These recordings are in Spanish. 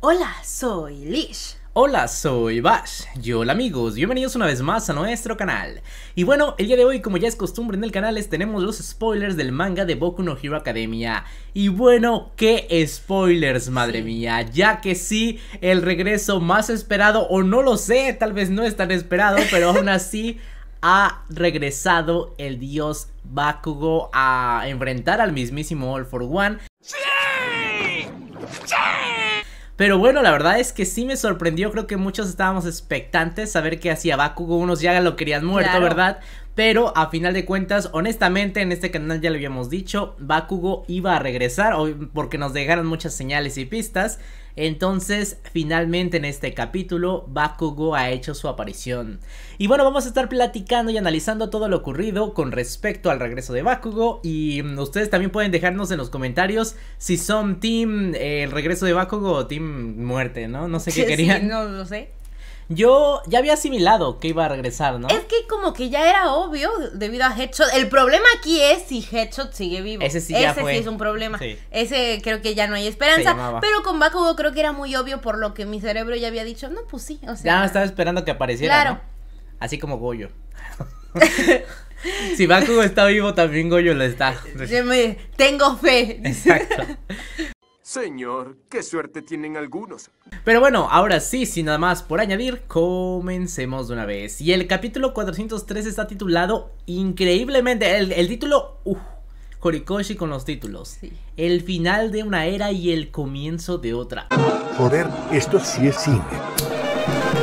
Hola, soy Lish. Hola, soy Bash. Y hola amigos, bienvenidos una vez más a nuestro canal. Y bueno, el día de hoy, como ya es costumbre en el canal, les tenemos los spoilers del manga de Boku no Hero Academia. Y bueno, qué spoilers, madre mía, ya que sí, el regreso más esperado, o no lo sé, tal vez no es tan esperado, pero aún así... ha regresado el dios Bakugo a enfrentar al mismísimo All for One. ¡Sí! Pero bueno, la verdad es que sí me sorprendió, creo que muchos estábamos expectantes saber qué hacía Bakugo, unos ya lo querían muerto, ¿verdad? Pero a final de cuentas, honestamente, en este canal ya lo habíamos dicho, Bakugo iba a regresar porque nos dejaron muchas señales y pistas. Entonces, finalmente en este capítulo, Bakugo ha hecho su aparición. Y bueno, vamos a estar platicando y analizando todo lo ocurrido con respecto al regreso de Bakugo. Y ustedes también pueden dejarnos en los comentarios si son Team eh, el regreso de Bakugo o Team Muerte, ¿no? No sé qué querían. no lo sé. Yo ya había asimilado que iba a regresar, ¿no? Es que como que ya era obvio debido a Headshot. El problema aquí es si Headshot sigue vivo. Ese sí, ya Ese sí es un problema. Ese creo que ya no hay esperanza. Pero con Bakugo creo que era muy obvio por lo que mi cerebro ya había dicho. No, pues sí. O sea, ya estaba esperando que apareciera. Claro. Así como Goyo. si Bakugo está vivo, también Goyo lo está. Yo me tengo fe. Exacto. Señor, qué suerte tienen algunos. Pero bueno, ahora sí, sin nada más por añadir, comencemos de una vez. Y el capítulo 403 está titulado increíblemente, el, título, uff, Horikoshi con los títulos. El final de una era y el comienzo de otra. Joder, esto sí es cine.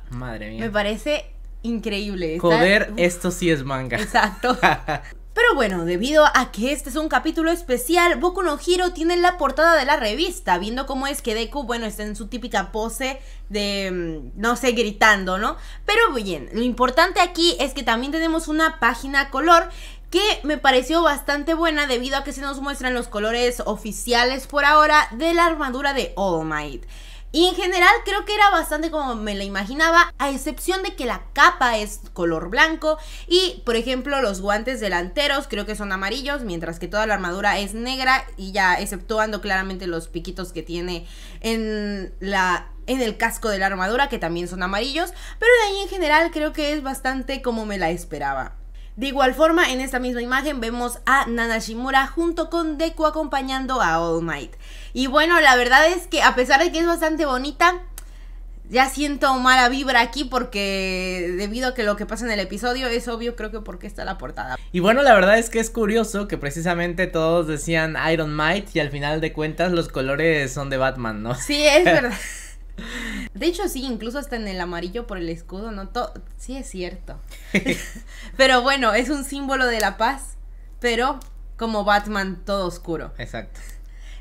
Madre mía. Me parece increíble. Joder, esto sí es manga. Exacto. Pero bueno, debido a que este es un capítulo especial, Boku no Hiro tiene la portada de la revista, viendo cómo es que Deku, bueno, está en su típica pose de, mm, no sé, gritando, ¿no? Pero bien, lo importante aquí es que también tenemos una página color que me pareció bastante buena debido a que se nos muestran los colores oficiales por ahora de la armadura de All Might. Y en general creo que era bastante como me la imaginaba, a excepción de que la capa es color blanco y por ejemplo los guantes delanteros creo que son amarillos, mientras que toda la armadura es negra y ya exceptuando claramente los piquitos que tiene en la en el casco de la armadura que también son amarillos, pero de ahí en general creo que es bastante como me la esperaba. De igual forma, en esta misma imagen vemos a Nanashimura junto con Deku acompañando a All Might. Y bueno, la verdad es que a pesar de que es bastante bonita, ya siento mala vibra aquí porque debido a que lo que pasa en el episodio es obvio creo que porque está la portada. Y bueno, la verdad es que es curioso que precisamente todos decían Iron Might y al final de cuentas los colores son de Batman, ¿no? Sí, es verdad. De hecho, sí, incluso está en el amarillo por el escudo, ¿no? sí, es cierto. pero bueno, es un símbolo de la paz, pero como Batman todo oscuro. Exacto.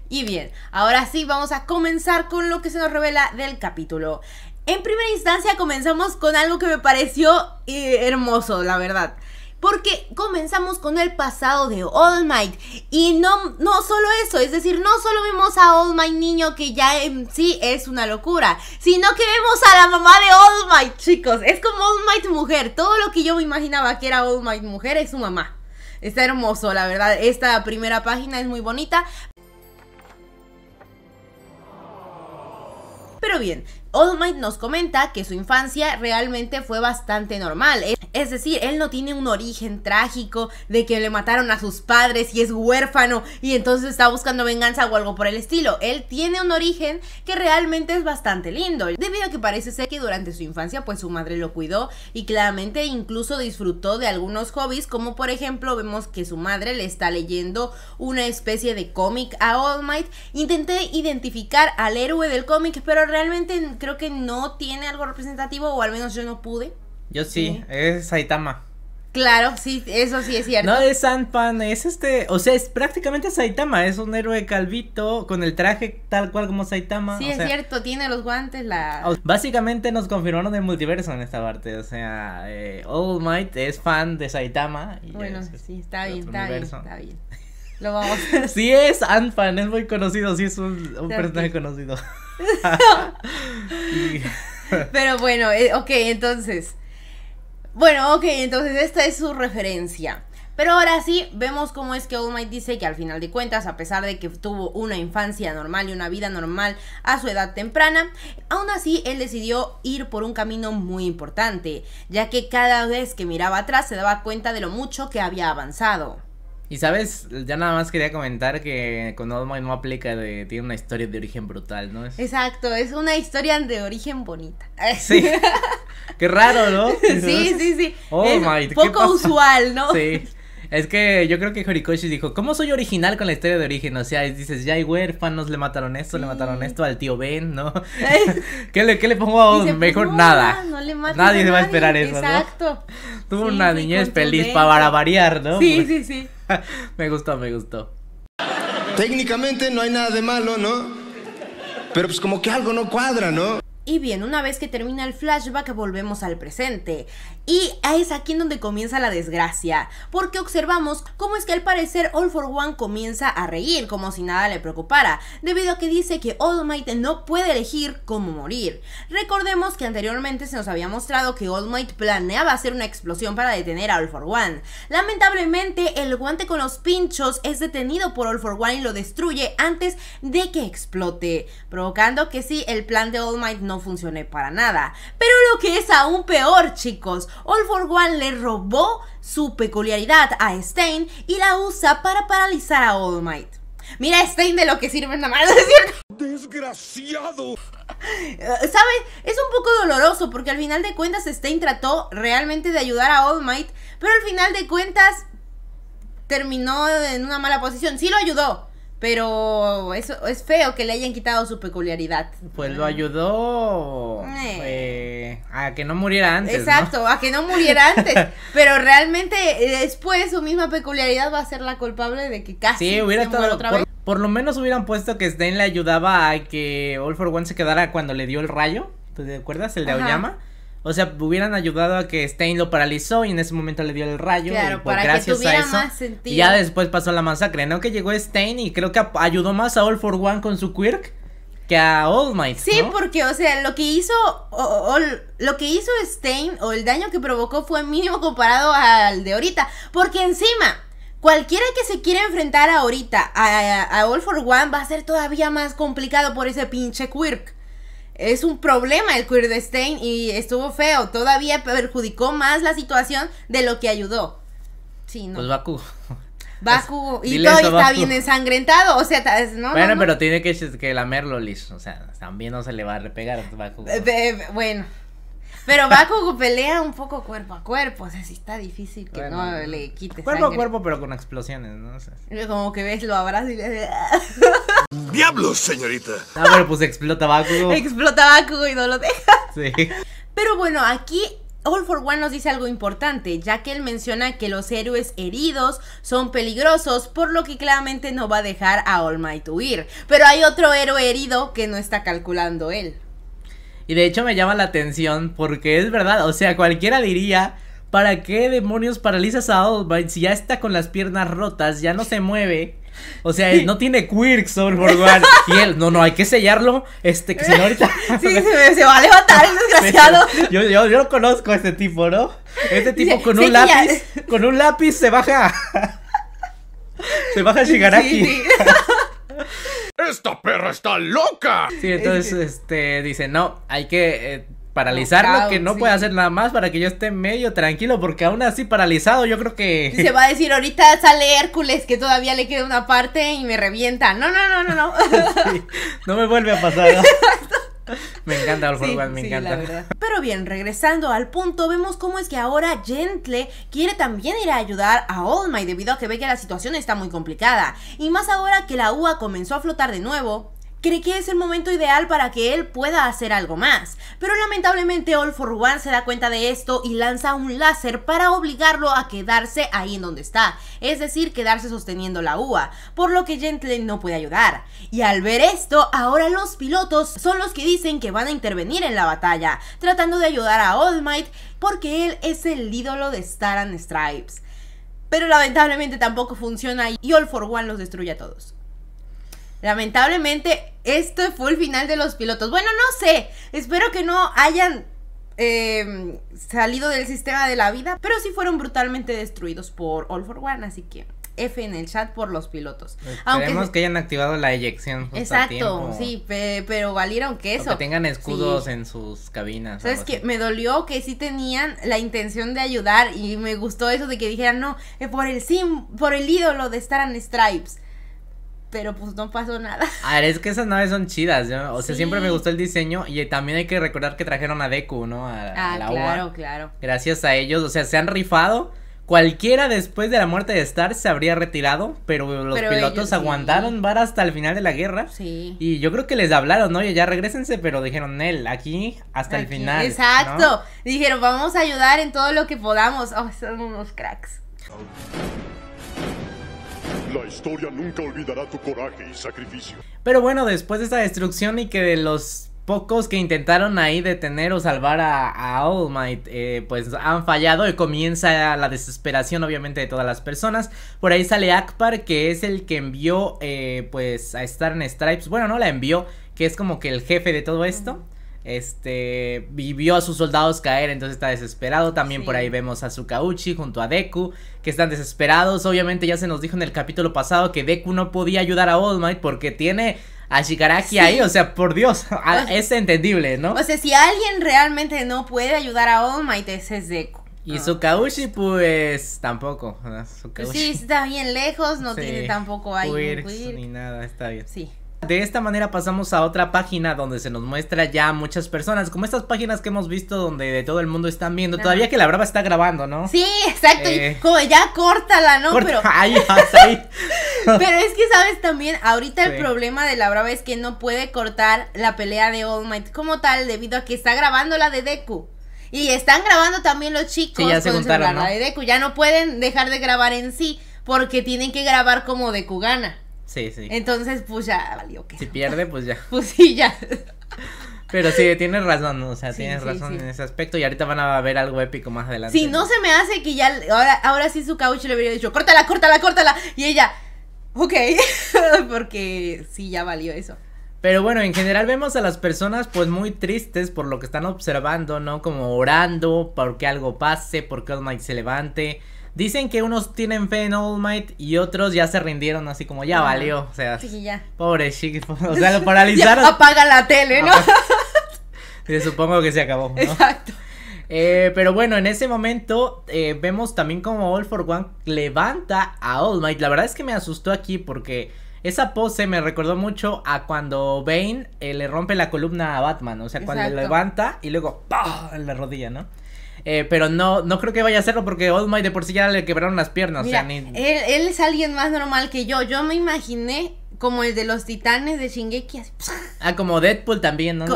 Y bien, ahora sí vamos a comenzar con lo que se nos revela del capítulo. En primera instancia comenzamos con algo que me pareció eh, hermoso, la verdad porque comenzamos con el pasado de All Might. Y no, no solo eso, es decir, no solo vemos a All Might niño que ya en sí es una locura, sino que vemos a la mamá de All Might, chicos. Es como All Might mujer. Todo lo que yo me imaginaba que era All Might mujer es su mamá. Está hermoso, la verdad. Esta primera página es muy bonita. Pero bien, All Might nos comenta que su infancia realmente fue bastante normal. Es decir, él no tiene un origen trágico de que le mataron a sus padres y es huérfano y entonces está buscando venganza o algo por el estilo. Él tiene un origen que realmente es bastante lindo, debido a que parece ser que durante su infancia pues su madre lo cuidó y claramente incluso disfrutó de algunos hobbies, como por ejemplo vemos que su madre le está leyendo una especie de cómic a All Might. Intenté identificar al héroe del cómic, pero realmente creo que no tiene algo representativo, o al menos yo no pude. Yo sí, es Saitama. Claro, sí, eso sí es cierto. No es pan es este, o sea, es prácticamente Saitama, es un héroe calvito con el traje tal cual como Saitama. Sí, es cierto, tiene los guantes, la... Básicamente nos confirmaron el multiverso en esta parte, o sea, eh, All Might es fan de Saitama. Y bueno, sí, está está bien, está bien. Lo vamos Sí es Anfan, es muy conocido, sí es un, personaje conocido. Pero bueno, eh, ok, entonces. Bueno, ok, entonces esta es su referencia. Pero ahora sí, vemos cómo es que All Might dice que al final de cuentas, a pesar de que tuvo una infancia normal y una vida normal a su edad temprana, aún así él decidió ir por un camino muy importante, ya que cada vez que miraba atrás se daba cuenta de lo mucho que había avanzado. Y sabes, ya nada más quería comentar que con Old no aplica de tiene una historia de origen brutal, ¿no? Es... Exacto, es una historia de origen bonita. Sí. Qué raro, ¿no? sí, sí, sí. Oh es poco usual, ¿no? Sí. Es que yo creo que Horikoshi dijo, ¿cómo soy original con la historia de origen? O sea, dices, ya hay huérfanos, le mataron esto, le mataron esto al tío Ben, ¿no? Eh. ¿Qué, le, le pongo a Dice, pues Mejor nada. No le nadie, nadie se va a esperar eso, Exacto. Tuvo una niñez feliz para variar, ¿no? Sí, pues sí, sí. me gustó, me gustó. Técnicamente no hay nada de malo, ¿no? Pero pues como que algo no cuadra, ¿no? Y bien, una vez que termina el flashback volvemos al presente. Y es aquí en donde comienza la desgracia, porque observamos cómo es que al parecer All for One comienza a reír como si nada le preocupara, debido a que dice que All Might no puede elegir cómo morir. Recordemos que anteriormente se nos había mostrado que All Might planeaba hacer una explosión para detener a All for One. Lamentablemente, el guante con los pinchos es detenido por All for One y lo destruye antes de que explote, provocando que sí, el plan de All Might no funcione para nada. Pero lo que es aún peor, chicos, All for One le robó su peculiaridad a Stein y la usa para paralizar a All Might. Mira Stein de lo que sirve nada más, ¡Desgraciado! Eh, ¿Sabes? Es un poco doloroso porque al final de cuentas Stein trató realmente de ayudar a All Might, pero al final de cuentas terminó en una mala posición. Sí lo ayudó, pero eso es feo que le hayan quitado su peculiaridad. Pues lo ayudó eh. Eh, a que no muriera antes. Exacto, a que no muriera antes. pero realmente después su misma peculiaridad va a ser la culpable de que casi sí, hubiera se estado, otra por, vez. Por lo menos hubieran puesto que Stain le ayudaba a que All for One se quedara cuando le dio el rayo. te acuerdas? El de Oyama o sea, hubieran ayudado a que Stein lo paralizó y en ese momento le dio el rayo. Claro, para gracias que más sentido. Y ya después pasó la masacre, ¿no? Que llegó Stain y creo que ayudó más a All for One con su quirk que a All Might. Sí, porque, o sea, lo que hizo lo que hizo Stein o el daño que provocó fue mínimo comparado al de ahorita. Porque encima, Cualquiera que se quiera enfrentar ahorita a, a, All for One va a ser todavía más complicado por ese pinche quirk es un problema el queer y estuvo feo. Todavía perjudicó más la situación de lo que ayudó. Sí, ¿no? Pues Baku. Baku y todo está bien ensangrentado, o sea, no, Bueno, no, pero tiene que, que lamerlo, Liz, o sea, también no se le va a repegar Baku. bueno, pero Baku pelea un poco cuerpo a cuerpo, o sea, sí está difícil que no le quite Cuerpo a cuerpo, pero con explosiones, ¿no? Como que ves, lo abraza y le... ¡Diablos, señorita! Ah, bueno, pues explota Bakugo. explota Bakugo y no lo deja. Sí. Pero bueno, aquí All for One nos dice algo importante, ya que él menciona que los héroes heridos son peligrosos, por lo que claramente no va a dejar a All Might huir. Pero hay otro héroe herido que no está calculando él. Y de hecho me llama la atención porque es verdad, o sea, cualquiera diría, ¿para qué demonios paralizas a All Might si ya está con las piernas rotas, ya no se mueve? O sea, no tiene quirks sobre Y no, no, hay que sellarlo. Este, que si no ahorita. Sí, se, va a levantar el desgraciado. Yo, yo, conozco a este tipo, ¿no? Este tipo con un lápiz. Con un lápiz se baja. Se baja Shigaraki. aquí ¡Esta perra está loca! Sí, entonces, este, dice, no, hay que. Eh, paralizarlo, que no puede hacer nada más para que yo esté medio tranquilo, porque aún así paralizado yo creo que... Se va a decir, ahorita sale Hércules que todavía le queda una parte y me revienta. No, no, no, no, no. no me vuelve a pasar. me encanta el sí, me encanta. Pero bien, regresando al punto, vemos cómo es que ahora Gentle quiere también ir a ayudar a All Might debido a que ve que la situación está muy complicada. Y más ahora que la UA comenzó a flotar de nuevo, cree que es el momento ideal para que él pueda hacer algo más. Pero lamentablemente All for One se da cuenta de esto y lanza un láser para obligarlo a quedarse ahí en donde está, es decir, quedarse sosteniendo la UA por lo que Gentle no puede ayudar. Y al ver esto, ahora los pilotos son los que dicen que van a intervenir en la batalla, tratando de ayudar a All Might porque él es el ídolo de Star and Stripes. Pero lamentablemente tampoco funciona y All for One los destruye a todos. Lamentablemente, este fue el final de los pilotos. Bueno, no sé. Espero que no hayan eh, salido del sistema de la vida, pero sí fueron brutalmente destruidos por All for One, así que. F en el chat por los pilotos. Pues aunque que hayan activado la eyección. Exacto, sí, pero valieron que eso. que tengan escudos en sus cabinas. Sabes que me dolió que sí tenían la intención de ayudar y me gustó eso de que dijeran no, eh, por el sim, por el ídolo de Star and Stripes pero pues no pasó nada. A ver, es que esas naves son chidas, ¿no? O sea, siempre me gustó el diseño y también hay que recordar que trajeron a Deku, ¿no? A, ah, la claro, claro. Gracias a ellos, o sea, se han rifado. Cualquiera después de la muerte de Star se habría retirado, pero los pilotos aguantaron hasta el final de la guerra. Sí. Y yo creo que les hablaron, ¿no? ya regresense, pero dijeron, Nel, aquí hasta el final. Exacto. Dijeron, vamos a ayudar en todo lo que podamos. Oh, son unos cracks. La historia nunca olvidará tu coraje y sacrificio. Pero bueno, después de esta destrucción y que de los pocos que intentaron ahí detener o salvar a, All Might, eh, pues han fallado y comienza la desesperación obviamente de todas las personas. Por ahí sale Akbar, que es el que envió eh, pues a Star en Stripes, bueno, no la envió, que es como que el jefe de todo esto este vivió a sus soldados caer, entonces está desesperado. También por ahí vemos a Sukauchi junto a Deku, que están desesperados. Obviamente ya se nos dijo en el capítulo pasado que Deku no podía ayudar a All Might porque tiene a Shigaraki ahí, o sea, por Dios, es entendible, ¿no? O sea, si alguien realmente no puede ayudar a All Might, ese es Deku. Y no. Ah. Sukauchi, pues, tampoco. Pues sí, está bien lejos, no tiene tampoco ahí. ni nada, está bien. Sí. De esta manera pasamos a otra página donde se nos muestra ya muchas personas, como estas páginas que hemos visto donde de todo el mundo están viendo, todavía que la brava está grabando, ¿no? Sí, exacto, eh. como ya córtala, ¿no? Corta, pero... pero es que sabes también, ahorita el problema de la brava es que no puede cortar la pelea de All Might como tal debido a que está grabando la de Deku. Y están grabando también los chicos ya la de Deku, ya no pueden dejar de grabar en sí porque tienen que grabar como Deku gana. Sí, sí. Entonces, pues ya valió que. Si pierde, pues ya. Pues sí, ya. Pero sí, tienes razón, o sea, tienes razón en ese aspecto y ahorita van a ver algo épico más adelante. Si no se me hace que ya, ahora, ahora sí su caucho le hubiera dicho, córtala, córtala, córtala, y ella, ok, porque sí, ya valió eso. Pero bueno, en general vemos a las personas pues muy tristes por lo que están observando, ¿no? Como orando, porque algo pase, porque All Might se levante, Dicen que unos tienen fe en All Might y otros ya se rindieron, así como ya valió. O sea, sí, pobre o sea, lo paralizaron. apaga la tele, ¿no? supongo que se acabó. ¿no? Exacto. Eh, pero bueno, en ese momento eh, vemos también como All for One levanta a All Might. La verdad es que me asustó aquí porque esa pose me recordó mucho a cuando Bane eh, le rompe la columna a Batman. O sea, cuando lo levanta y luego ¡pah! en la rodilla, ¿no? Eh, pero no, no creo que vaya a hacerlo porque All de por sí ya le quebraron las piernas. él, es alguien más normal que yo. Yo me imaginé como el de los titanes de Shingeki. Así. Ah, como Deadpool también, ¿no?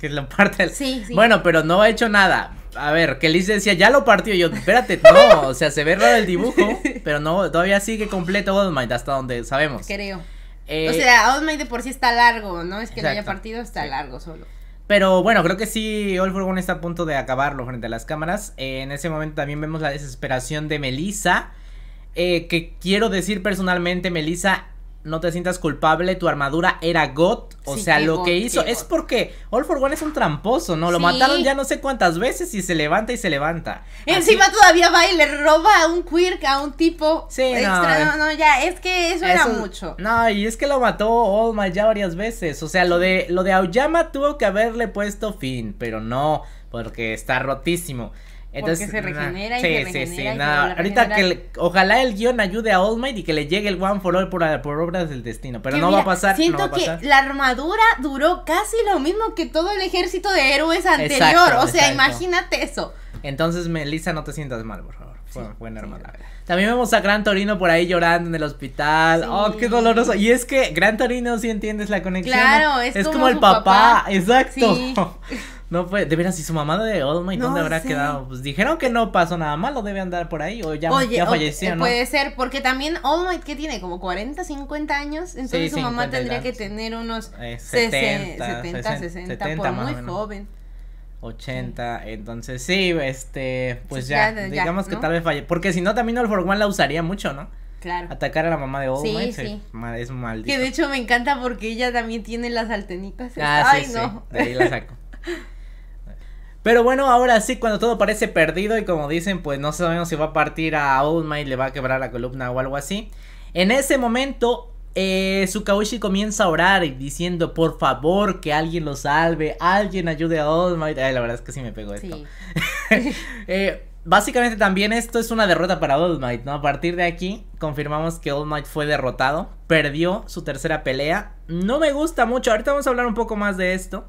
Que lo parte. Sí, Bueno, pero no ha hecho nada. A ver, que Liz decía, ya lo partió. Yo, espérate, no. o sea, se ve raro el dibujo, pero no, todavía sigue completo Old Might hasta donde sabemos. Creo. Eh, o sea, Old Might de por sí está largo, ¿no? Es que lo haya partido, está largo solo. Pero bueno, creo que sí, All for está a punto de acabarlo frente a las cámaras. Eh, en ese momento también vemos la desesperación de Melissa. Eh, que quiero decir personalmente, Melissa no te sientas culpable, tu armadura era god O sea, lo que hizo es porque All for One es un tramposo, ¿no? Lo mataron ya no sé cuántas veces y se levanta y se levanta. Encima todavía va y le roba a un quirk, a un tipo extra. No, eh, no, ya, es que eso, era mucho. No, y es que lo mató All My ya varias veces. O sea, lo de, lo de Aoyama tuvo que haberle puesto fin, pero no, porque está rotísimo se regenera y sí, regenera sí, sí, sí, Ahorita que ojalá el guión ayude a All Might y que le llegue el One for All por, obras del destino, pero no va a pasar. Siento que la armadura duró casi lo mismo que todo el ejército de héroes anterior, o sea, imagínate eso. Entonces, Melissa, no te sientas mal, por favor. buena hermana. También vemos a Gran Torino por ahí llorando en el hospital. Oh, qué doloroso. Y es que Gran Torino, si entiendes la conexión. Claro, es, como, el papá. papá. Exacto. No fue, pues, de veras, si su mamá de Old Might, no ¿dónde habrá quedado? Pues dijeron que no pasó nada malo, debe andar por ahí, o ya, Oye, falleció, ¿no? Puede ser, porque también Old Might, que tiene? Como 40, 50 años, entonces su mamá tendría que tener unos 70, 70, 60, por muy joven. 80, entonces sí, este, pues, pues ya, digamos que tal vez falle, porque si no también el For One la usaría mucho, ¿no? Claro. Atacar a la mamá de Old Might sí. es maldito. Que de hecho me encanta porque ella también tiene las altenitas. Ah, Ay, no. De ahí la saco. Pero bueno, ahora sí, cuando todo parece perdido y como dicen, pues no sabemos si va a partir a Old Might... le va a quebrar la columna o algo así. En ese momento, eh, comienza a orar diciendo, por favor, que alguien lo salve, alguien ayude a All Might. Ay, la verdad es que sí me pegó esto. Sí. Eh, básicamente también esto es una derrota para All Might, ¿no? A partir de aquí confirmamos que All Might fue derrotado, perdió su tercera pelea. No me gusta mucho, ahorita vamos a hablar un poco más de esto.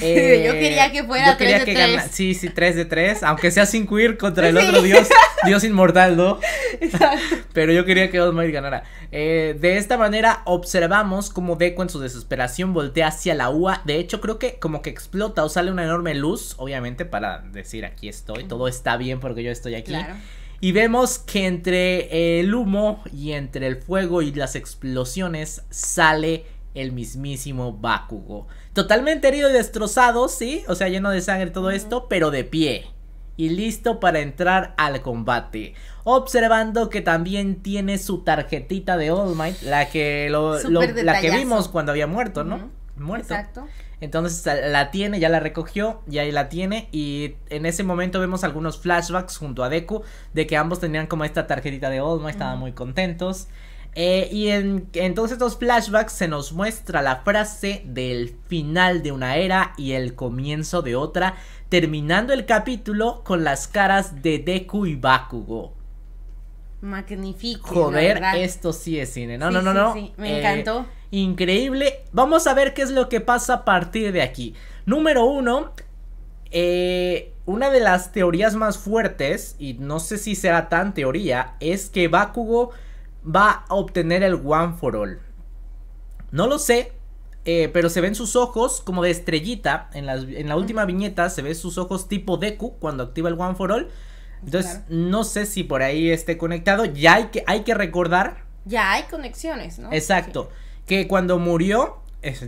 Eh, yo quería que fuera 3 de 3. Sí, sí, 3 de 3, aunque sea sin queer contra el otro dios, dios inmortal, ¿no? Pero yo quería que Might ganara. Eh, de esta manera observamos como Deco en su desesperación voltea hacia la UA. De hecho, creo que como que explota o sale una enorme luz, obviamente, para decir aquí estoy, todo está bien porque yo estoy aquí. Y vemos que entre el humo y entre el fuego y las explosiones sale el mismísimo Bakugo. Totalmente herido y destrozado, sí, o sea, lleno de sangre todo esto, pero de pie. Y listo para entrar al combate. Observando que también tiene su tarjetita de All Might, la que, la que vimos cuando había muerto, ¿no? Muerto. Exacto. Entonces la tiene, ya la recogió y ahí la tiene. Y en ese momento vemos algunos flashbacks junto a Deku de que ambos tenían como esta tarjetita de All Might, estaban muy contentos. Eh, y en, todos estos flashbacks se nos muestra la frase del final de una era y el comienzo de otra, terminando el capítulo con las caras de Deku y Bakugo. Magnífico. Joder, esto sí es cine. No, no, no, no. Me encantó. Eh, increíble. Vamos a ver qué es lo que pasa a partir de aquí. Número uno, eh, una de las teorías más fuertes, y no sé si será tan teoría, es que Bakugo va a obtener el One for All. No lo sé, eh, pero se ven sus ojos como de estrellita. En, la última viñeta se ve sus ojos tipo Deku cuando activa el One for All. Entonces, no sé si por ahí esté conectado. Ya hay que, hay que recordar. Ya hay conexiones, ¿no? Exacto. Que cuando murió,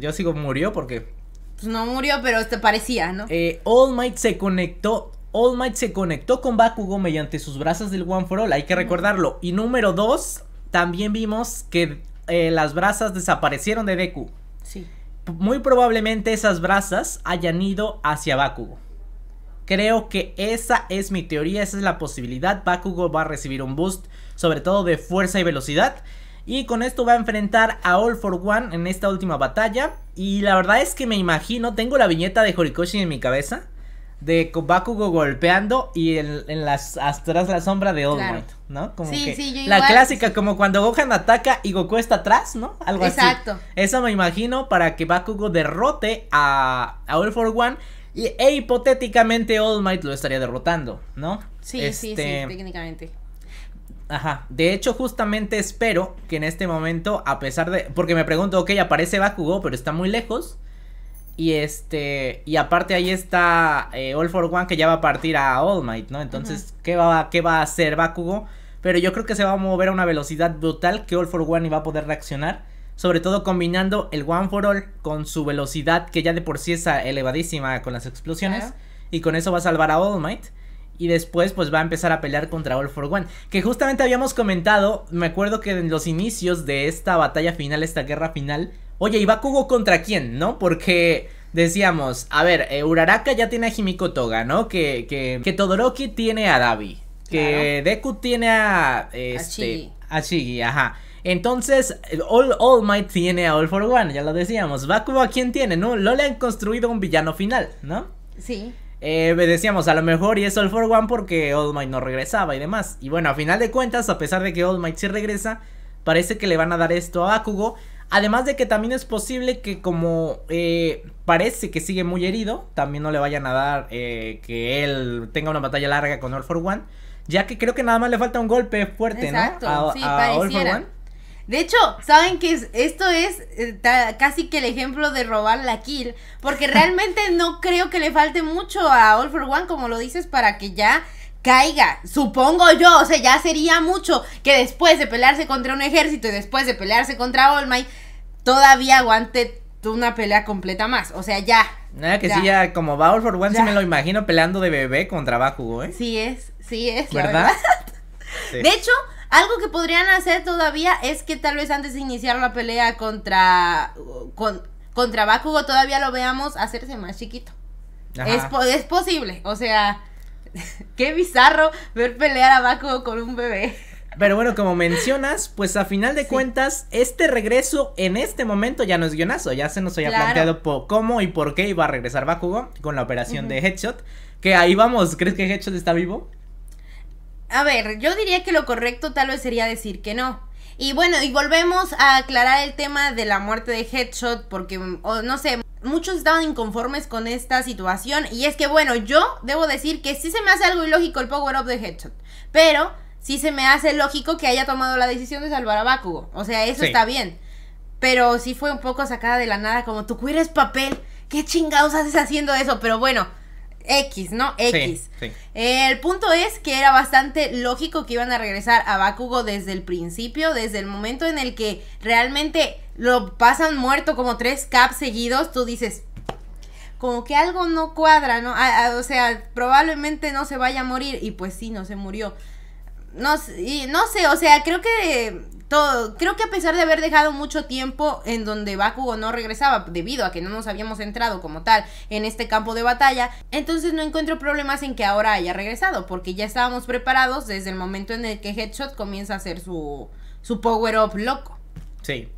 yo sigo murió porque. Pues no murió, pero te este parecía, ¿no? Eh, all Might se conectó. All Might se conectó con Bakugo mediante sus brazos del One for All. Hay que recordarlo. Y número dos, también vimos que eh, las brasas desaparecieron de Deku. Sí. Muy probablemente esas brasas hayan ido hacia Bakugo. Creo que esa es mi teoría, esa es la posibilidad. Bakugo va a recibir un boost, sobre todo de fuerza y velocidad. Y con esto va a enfrentar a All for One en esta última batalla. Y la verdad es que me imagino, tengo la viñeta de Horikoshi en mi cabeza de Bakugo golpeando y en, las atrás la sombra de All Might, ¿no? Como sí, que sí, la clásica como cuando Gohan ataca y Goku está atrás, ¿no? Algo Exacto. Eso me imagino para que Bakugo derrote a, All for One y, e hipotéticamente All Might lo estaría derrotando, ¿no? Sí, sí, sí, este, técnicamente. Ajá, de hecho justamente espero que en este momento, a pesar de, porque me pregunto, ok, aparece Bakugo, pero está muy lejos, y este. Y aparte ahí está eh, All for One que ya va a partir a All Might, ¿no? Entonces, ¿qué, va, ¿qué va a hacer Bakugo? Pero yo creo que se va a mover a una velocidad brutal que All for One va a poder reaccionar. Sobre todo combinando el One for All con su velocidad, que ya de por sí es elevadísima con las explosiones. Y con eso va a salvar a All Might. Y después, pues va a empezar a pelear contra All for One. Que justamente habíamos comentado. Me acuerdo que en los inicios de esta batalla final, esta guerra final Oye, ¿y Bakugo contra quién, no? Porque decíamos, a ver, eh, Uraraka ya tiene a Himiko Toga, ¿no? Que, que, Todoroki tiene a Dabi. Que Deku tiene a. Este, a, Shigi. ajá. Entonces, All, Might tiene a All for One, ya lo decíamos. Bakugo a quién tiene, ¿no? Lo le han construido un villano final, ¿no? Sí. Eh, decíamos, a lo mejor y es All for One porque All Might no regresaba y demás. Y bueno, a final de cuentas, a pesar de que All Might sí regresa, parece que le van a dar esto a Bakugo. Además de que también es posible que como eh, parece que sigue muy herido, también no le vayan a dar eh, que él tenga una batalla larga con All for One, ya que creo que nada más le falta un golpe fuerte, ¿no? A, sí, De hecho, saben que esto es eh, casi que el ejemplo de robar la kill, porque realmente no creo que le falte mucho a All for One, como lo dices, para que ya caiga, supongo yo, o sea, ya sería mucho que después de pelearse contra un ejército y después de pelearse contra All Might, todavía aguante una pelea completa más. O sea, ya. Nada que sí, ya como Bowl for One, me lo imagino peleando de bebé contra Bakugo, ¿eh? Sí es, sí es. ¿Verdad? De hecho, algo que podrían hacer todavía es que tal vez antes de iniciar la pelea contra. Con, contra Bakugo todavía lo veamos hacerse más chiquito. Es, es posible, o sea. qué bizarro ver pelear a Bakugo con un bebé. Pero bueno, como mencionas, pues a final de cuentas, este regreso en este momento ya no es guionazo, ya se nos había planteado cómo y por qué iba a regresar Bakugo con la operación de Headshot. Que ahí vamos, ¿crees que Headshot está vivo? A ver, yo diría que lo correcto tal vez sería decir que no. Y bueno, y volvemos a aclarar el tema de la muerte de Headshot, porque, no sé, muchos estaban inconformes con esta situación. Y es que, bueno, yo debo decir que sí se me hace algo ilógico el power-up de Headshot. Pero sí se me hace lógico que haya tomado la decisión de salvar a Bakugo. O sea, eso está bien. Pero sí fue un poco sacada de la nada, como tú cuides papel. ¿Qué chingados haces haciendo eso? Pero bueno, X, ¿no? X. El punto es que era bastante lógico que iban a regresar a Bakugo desde el principio, desde el momento en el que realmente lo pasan muerto como tres caps seguidos, tú dices, como que algo no cuadra, ¿no? o sea, probablemente no se vaya a morir y pues sí, no se murió no, y no sé, o sea, creo que todo, creo que a pesar de haber dejado mucho tiempo en donde Bakugo no regresaba, debido a que no nos habíamos entrado como tal en este campo de batalla, entonces no encuentro problemas en que ahora haya regresado, porque ya estábamos preparados desde el momento en el que Headshot comienza a hacer su, su power up loco. Sí.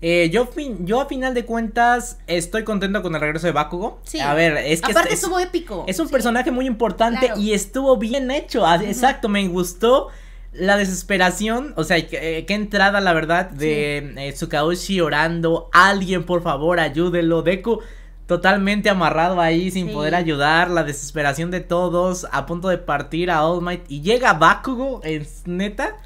Eh, yo, fin, yo a final de cuentas estoy contento con el regreso de Bakugo. A ver, es que... Aparte estuvo épico. Es un personaje muy importante y estuvo bien hecho. Ah, exacto, me gustó la desesperación, o sea, eh, qué, entrada la verdad de eh, Tsukaoshi orando, alguien por favor ayúdelo, Deku totalmente amarrado ahí sin poder ayudar, la desesperación de todos, a punto de partir a All Might y llega Bakugo, en neta.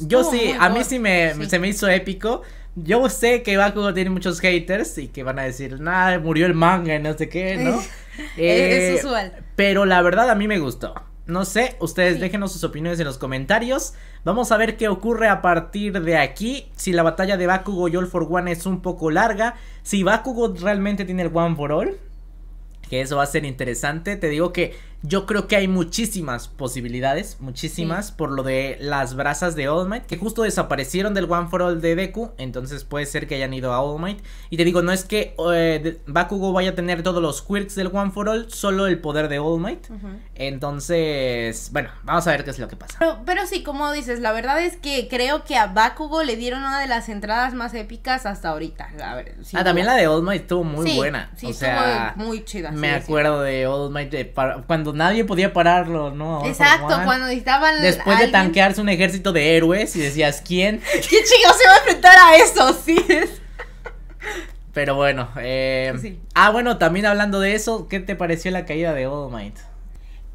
Yo sí, a mí sí me se me hizo épico. Yo sé que Bakugo tiene muchos haters y que van a decir, nada, murió el manga y no sé qué, ¿no? es, eh, usual. Pero la verdad a mí me gustó. No sé, ustedes déjenos sus opiniones en los comentarios. Vamos a ver qué ocurre a partir de aquí. Si la batalla de Bakugo y All for One es un poco larga. Si Bakugo realmente tiene el One for All. Que eso va a ser interesante. Te digo que yo creo que hay muchísimas posibilidades, muchísimas, por lo de las brasas de All Might, que justo desaparecieron del One for All de Deku, entonces puede ser que hayan ido a All Might. Y te digo, no es que eh, Bakugo vaya a tener todos los quirks del One for All, solo el poder de All Might. Entonces, bueno, vamos a ver qué es lo que pasa. Pero, sí, como dices, la verdad es que creo que a Bakugo le dieron una de las entradas más épicas hasta ahorita. A ver, ah, también la de All Might estuvo muy buena. Sí, o sea, muy, chida. Me acuerdo de All Might eh, cuando nadie podía pararlo, ¿no? Exacto, cuando necesitaban. Después de tanquearse un ejército de héroes y decías, ¿quién? ¿Quién chico se va a enfrentar a eso? Sí. Pero bueno, eh, ah, bueno, también hablando de eso, ¿qué te pareció la caída de All Might?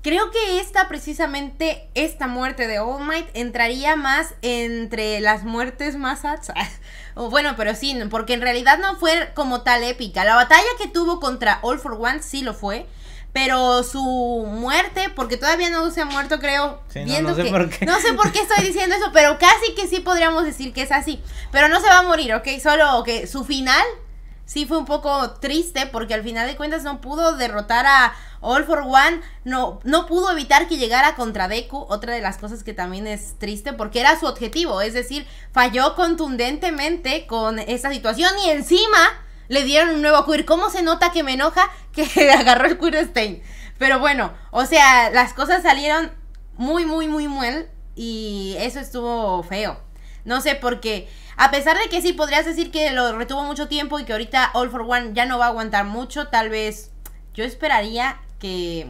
Creo que esta, precisamente, esta muerte de All Might entraría más entre las muertes más Bueno, pero sí, porque en realidad no fue como tal épica. La batalla que tuvo contra All for One sí lo fue, pero su muerte, porque todavía no se ha muerto, creo. viendo no, sé que, por qué. no sé por qué estoy diciendo eso, pero casi que sí podríamos decir que es así. Pero no se va a morir, ¿ok? Solo que su final sí fue un poco triste, porque al final de cuentas no pudo derrotar a All for One, no, no pudo evitar que llegara contra Deku, otra de las cosas que también es triste, porque era su objetivo, es decir, falló contundentemente con esa situación y encima le dieron un nuevo queer. ¿Cómo se nota que me enoja que agarró el queer Stein? Pero bueno, o sea, las cosas salieron muy, muy, muy mal y eso estuvo feo. No sé, por qué. a pesar de que sí podrías decir que lo retuvo mucho tiempo y que ahorita All for One ya no va a aguantar mucho, tal vez yo esperaría que...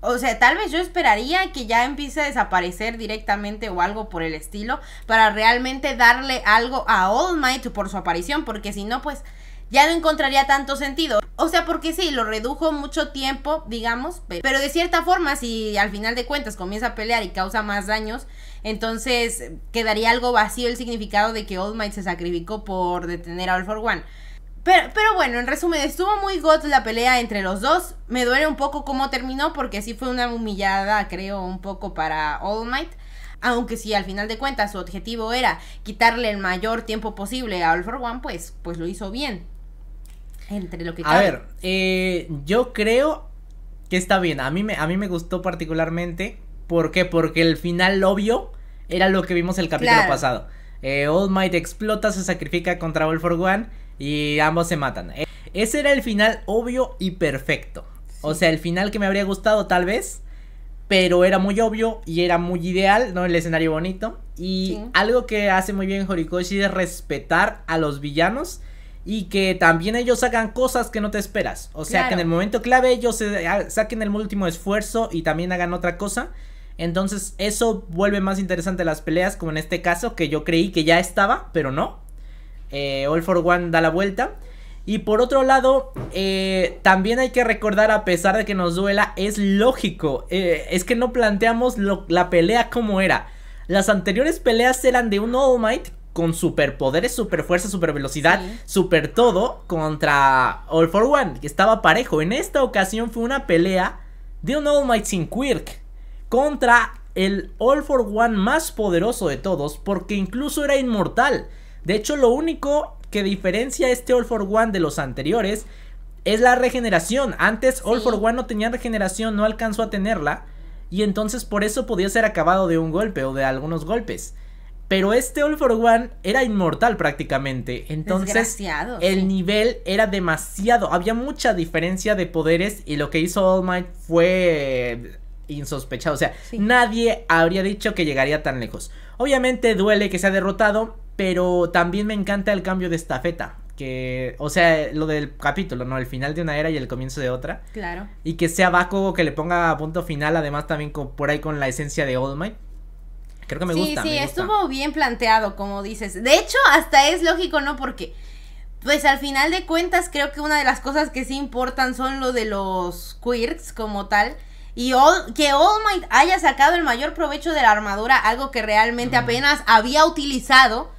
O sea, tal vez yo esperaría que ya empiece a desaparecer directamente o algo por el estilo para realmente darle algo a All Might por su aparición, porque si no, pues ya no encontraría tanto sentido. O sea, porque sí, lo redujo mucho tiempo, digamos, pero de cierta forma, si al final de cuentas comienza a pelear y causa más daños, entonces eh, quedaría algo vacío el significado de que All Might se sacrificó por detener a All for One. Pero, pero, bueno, en resumen, estuvo muy got la pelea entre los dos. Me duele un poco cómo terminó, porque sí fue una humillada, creo, un poco para All Might. Aunque si sí, al final de cuentas su objetivo era quitarle el mayor tiempo posible a All for One, pues, pues lo hizo bien. Entre lo que A ver, eh, yo creo que está bien. A mí, me, a mí me gustó particularmente. ¿Por qué? Porque el final obvio era lo que vimos el capítulo pasado. Eh, Old Might explota, se sacrifica contra All for One y ambos se matan. Eh, ese era el final obvio y perfecto. O sea, el final que me habría gustado tal vez, pero era muy obvio y era muy ideal, ¿no? El escenario bonito. Y algo que hace muy bien Horikoshi es respetar a los villanos y que también ellos hagan cosas que no te esperas. O sea, que en el momento clave ellos ah, saquen el último esfuerzo y también hagan otra cosa. Entonces eso vuelve más interesante las peleas, como en este caso, que yo creí que ya estaba, pero no. Eh, All for One da la vuelta. Y por otro lado, eh, también hay que recordar, a pesar de que nos duela, es lógico. Eh, es que no planteamos la pelea como era. Las anteriores peleas eran de un All Might con superpoderes, super fuerza, super velocidad, super todo contra All for One, que estaba parejo. En esta ocasión fue una pelea de un All Might sin Quirk contra el All for One más poderoso de todos, porque incluso era inmortal. De hecho, lo único que diferencia este All for One de los anteriores es la regeneración. Antes All for One no tenía regeneración, no alcanzó a tenerla. Y entonces por eso podía ser acabado de un golpe o de algunos golpes. Pero este All for One era inmortal prácticamente. Entonces, el nivel era demasiado. Había mucha diferencia de poderes y lo que hizo All Might fue insospechado. O sea, nadie habría dicho que llegaría tan lejos. Obviamente duele que se ha derrotado, pero también me encanta el cambio de estafeta. Que, o sea, lo del capítulo, ¿no? El final de una era y el comienzo de otra. Claro. Y que sea Bakugo que le ponga punto final, además también por ahí con la esencia de All Might. Creo que me sí, gusta. Sí, sí, estuvo bien planteado, como dices. De hecho, hasta es lógico, ¿no? Porque, pues al final de cuentas, creo que una de las cosas que sí importan son lo de los quirks como tal. Y que All Might haya sacado el mayor provecho de la armadura, algo que realmente mm. apenas había utilizado,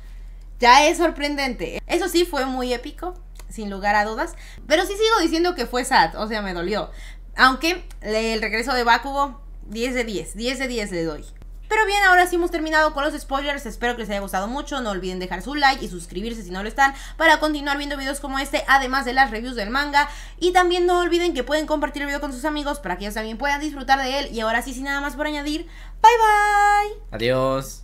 ya es sorprendente. Eso sí fue muy épico, sin lugar a dudas. Pero sí sigo diciendo que fue sad, o sea, me dolió. Aunque el regreso de Bakugo, 10 de 10, 10 de 10 le doy. Pero bien, ahora sí hemos terminado con los spoilers. Espero que les haya gustado mucho. No olviden dejar su like y suscribirse si no lo están para continuar viendo videos como este, además de las reviews del manga. Y también no olviden que pueden compartir el video con sus amigos para que ellos también puedan disfrutar de él. Y ahora sí, sin nada más por añadir, bye bye. Adiós.